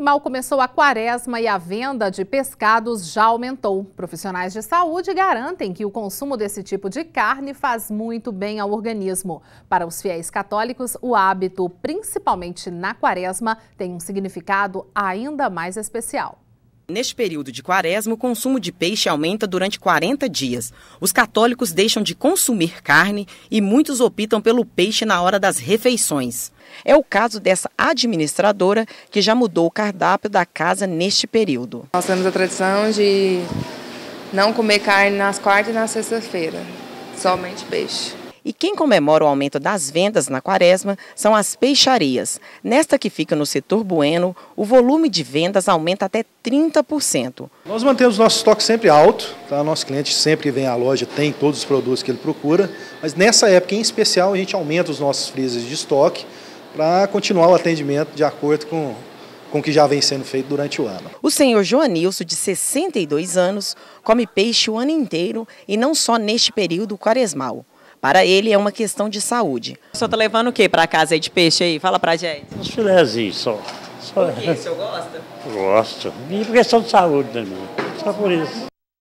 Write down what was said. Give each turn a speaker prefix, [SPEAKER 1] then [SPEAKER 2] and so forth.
[SPEAKER 1] E mal começou a quaresma e a venda de pescados já aumentou. Profissionais de saúde garantem que o consumo desse tipo de carne faz muito bem ao organismo. Para os fiéis católicos, o hábito, principalmente na quaresma, tem um significado ainda mais especial.
[SPEAKER 2] Neste período de quaresma, o consumo de peixe aumenta durante 40 dias. Os católicos deixam de consumir carne e muitos optam pelo peixe na hora das refeições. É o caso dessa administradora que já mudou o cardápio da casa neste período. Nós temos a tradição de não
[SPEAKER 1] comer carne nas quartas e na sexta-feira, somente peixe.
[SPEAKER 2] E quem comemora o aumento das vendas na quaresma são as peixarias. Nesta que fica no setor Bueno, o volume de vendas aumenta até 30%.
[SPEAKER 3] Nós mantemos nosso estoque sempre alto, tá? nosso cliente sempre que vem à loja tem todos os produtos que ele procura, mas nessa época em especial a gente aumenta os nossos freezers de estoque para continuar o atendimento de acordo com, com o que já vem sendo feito durante o ano.
[SPEAKER 2] O senhor Joanilson, de 62 anos, come peixe o ano inteiro e não só neste período quaresmal. Para ele é uma questão de saúde.
[SPEAKER 4] O senhor está levando o que para casa aí de peixe aí? Fala para a gente. Uns filézinhos só. só. Por que? O senhor gosta? Gosto. E por questão é de saúde também. Né, só por isso.